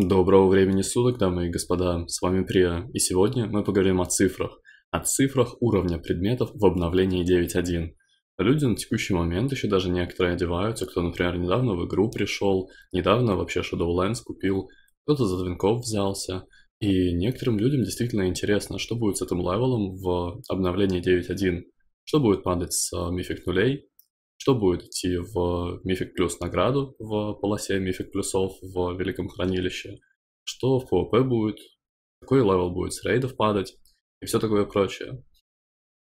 Доброго времени суток, дамы и господа, с вами Прия, и сегодня мы поговорим о цифрах, о цифрах уровня предметов в обновлении 9.1. Люди на текущий момент еще даже некоторые одеваются, кто, например, недавно в игру пришел, недавно вообще Shadowlands купил, кто-то за твинков взялся, и некоторым людям действительно интересно, что будет с этим левелом в обновлении 9.1, что будет падать с э, мифик нулей, что будет идти в Мифик Плюс награду в полосе Мифик Плюсов в Великом Хранилище, что в PvP будет, какой левел будет с рейдов падать и все такое прочее.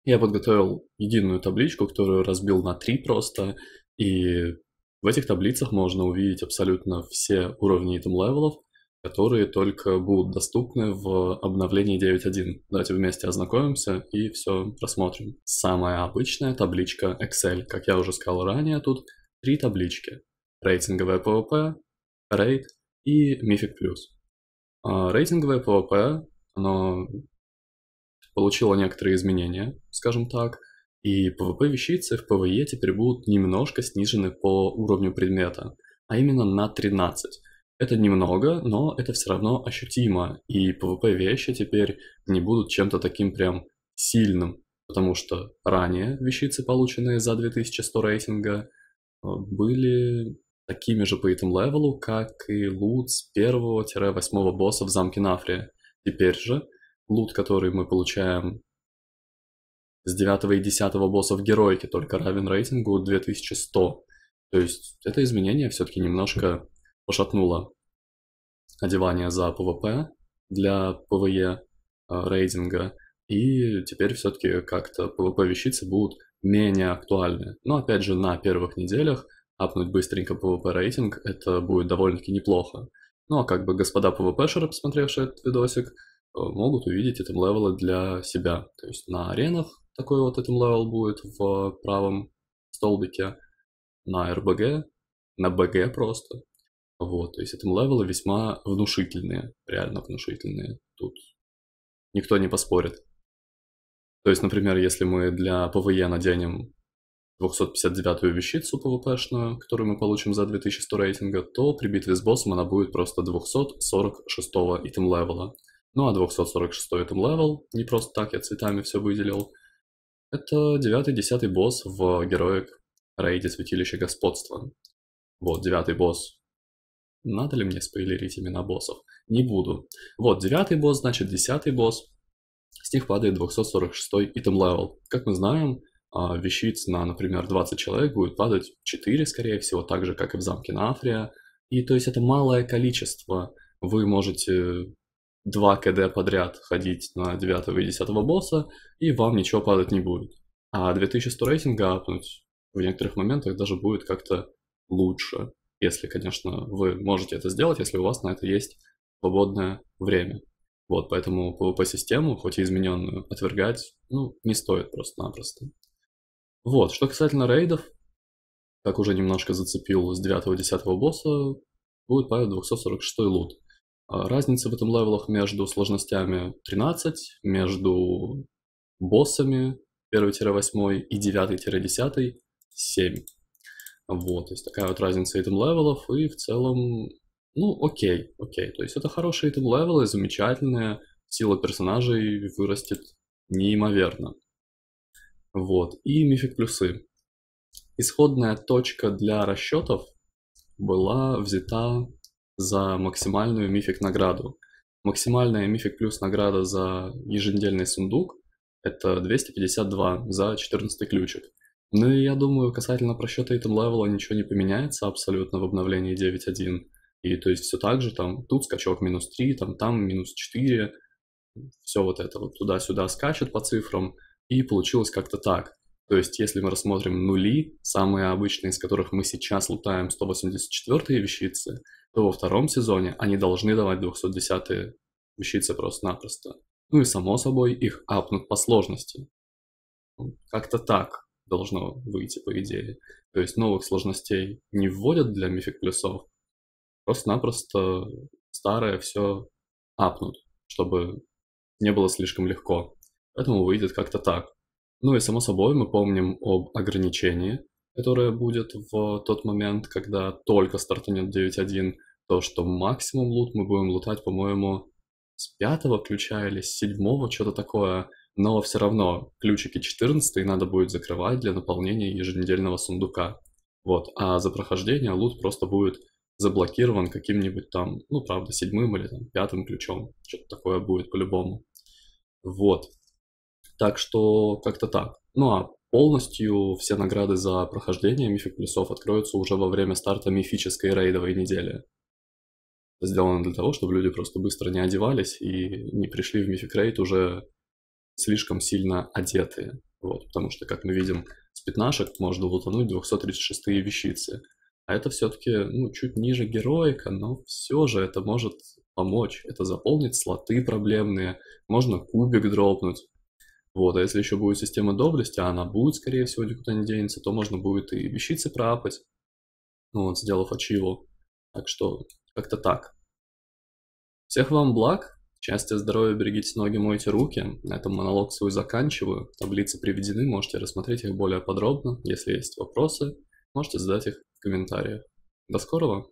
Я подготовил единую табличку, которую разбил на три просто, и в этих таблицах можно увидеть абсолютно все уровни итем-левелов, которые только будут доступны в обновлении 9.1. Давайте вместе ознакомимся и все рассмотрим. Самая обычная табличка Excel. Как я уже сказал ранее, тут три таблички. Рейтинговая PvP, Rate и Мифик+. Plus. А, Рейтинговая PvP, оно получило некоторые изменения, скажем так, и PvP-вещицы в PvE теперь будут немножко снижены по уровню предмета, а именно на 13. Это немного, но это все равно ощутимо, и PvP-вещи теперь не будут чем-то таким прям сильным, потому что ранее вещицы, полученные за 2100 рейтинга, э, были такими же по этому левелу, как и лут с 1-8 босса в замке Нафрия. Теперь же лут, который мы получаем с 9 и 10 босса в героике, только равен рейтингу 2100. То есть это изменение все-таки немножко пошатнуло одевание за ПВП для ПВЕ э, рейдинга, и теперь все-таки как-то ПВП-вещицы будут менее актуальны. Но опять же, на первых неделях апнуть быстренько ПВП рейтинг, это будет довольно-таки неплохо. Ну а как бы господа ПВП ПВПшеры, посмотревшие этот видосик, э, могут увидеть этом левелы для себя. То есть на аренах такой вот этом левел будет в правом столбике, на РБГ, на БГ просто, вот, то есть этим левелы весьма внушительные, реально внушительные. Тут никто не поспорит. То есть, например, если мы для ПВЕ наденем 259-ю вещицу ПВПшную, которую мы получим за 2100 рейтинга, то при битве с боссом она будет просто 246-го итем-левела. Ну а 246-й итем-левел, не просто так я цветами все выделил, это 9-10 босс в героях рейде святилища Господства. Вот, девятый босс надо ли мне спойлерить имена боссов? Не буду. Вот, девятый босс, значит, десятый босс. С них падает 246 итем левел. Как мы знаем, а, вещиц на, например, 20 человек будет падать 4, скорее всего, так же, как и в замке на Африя. И то есть это малое количество. Вы можете 2 КД подряд ходить на 9 и 10 босса, и вам ничего падать не будет. А 2100 рейтинга апнуть в некоторых моментах даже будет как-то лучше если, конечно, вы можете это сделать, если у вас на это есть свободное время. Вот, поэтому PvP-систему, хоть и измененную, отвергать, ну, не стоит просто-напросто. Вот, что касательно рейдов, как уже немножко зацепил с 9-10 босса, будет падать 246 лут. А, разница в этом левелах между сложностями 13, между боссами 1-8 и 9-10 7. Вот, то есть такая вот разница item левелов, и в целом, ну, окей, окей. То есть это хорошие item левелы, замечательные, сила персонажей вырастет неимоверно. Вот, и мифик плюсы. Исходная точка для расчетов была взята за максимальную мифик награду. Максимальная мифик плюс награда за еженедельный сундук – это 252 за 14 ключик. Ну и я думаю, касательно просчета item левела ничего не поменяется абсолютно в обновлении 9.1. И то есть все так же, там тут скачок минус 3, там, там минус 4, все вот это вот туда-сюда скачет по цифрам, и получилось как-то так. То есть если мы рассмотрим нули, самые обычные, из которых мы сейчас лутаем 184 вещицы, то во втором сезоне они должны давать 210 вещицы просто-напросто. Ну и само собой их апнут по сложности. Как-то так должно выйти, по идее. То есть новых сложностей не вводят для мифик плюсов, просто-напросто старое все апнут, чтобы не было слишком легко. Поэтому выйдет как-то так. Ну и само собой мы помним об ограничении, которое будет в тот момент, когда только стартанет 9.1, то, что максимум лут мы будем лутать, по-моему, с пятого ключа или с седьмого, что-то такое но все равно ключики 14 надо будет закрывать для наполнения еженедельного сундука. Вот, а за прохождение лут просто будет заблокирован каким-нибудь там, ну, правда, седьмым или там, пятым ключом. Что-то такое будет по-любому. Вот. Так что как-то так. Ну, а полностью все награды за прохождение мифик плюсов откроются уже во время старта мифической рейдовой недели. сделано для того, чтобы люди просто быстро не одевались и не пришли в мифик рейд уже слишком сильно одетые. Вот, потому что, как мы видим, с пятнашек можно лутануть 236 вещицы. А это все-таки ну, чуть ниже героика, но все же это может помочь. Это заполнит слоты проблемные, можно кубик дропнуть. Вот, а если еще будет система доблести, а она будет, скорее всего, никуда не денется, то можно будет и вещицы проапать, ну вот, сделав ачиву. Так что, как-то так. Всех вам благ, Счастья, здоровья, берегите ноги, мойте руки. На этом монолог свой заканчиваю. Таблицы приведены, можете рассмотреть их более подробно. Если есть вопросы, можете задать их в комментариях. До скорого!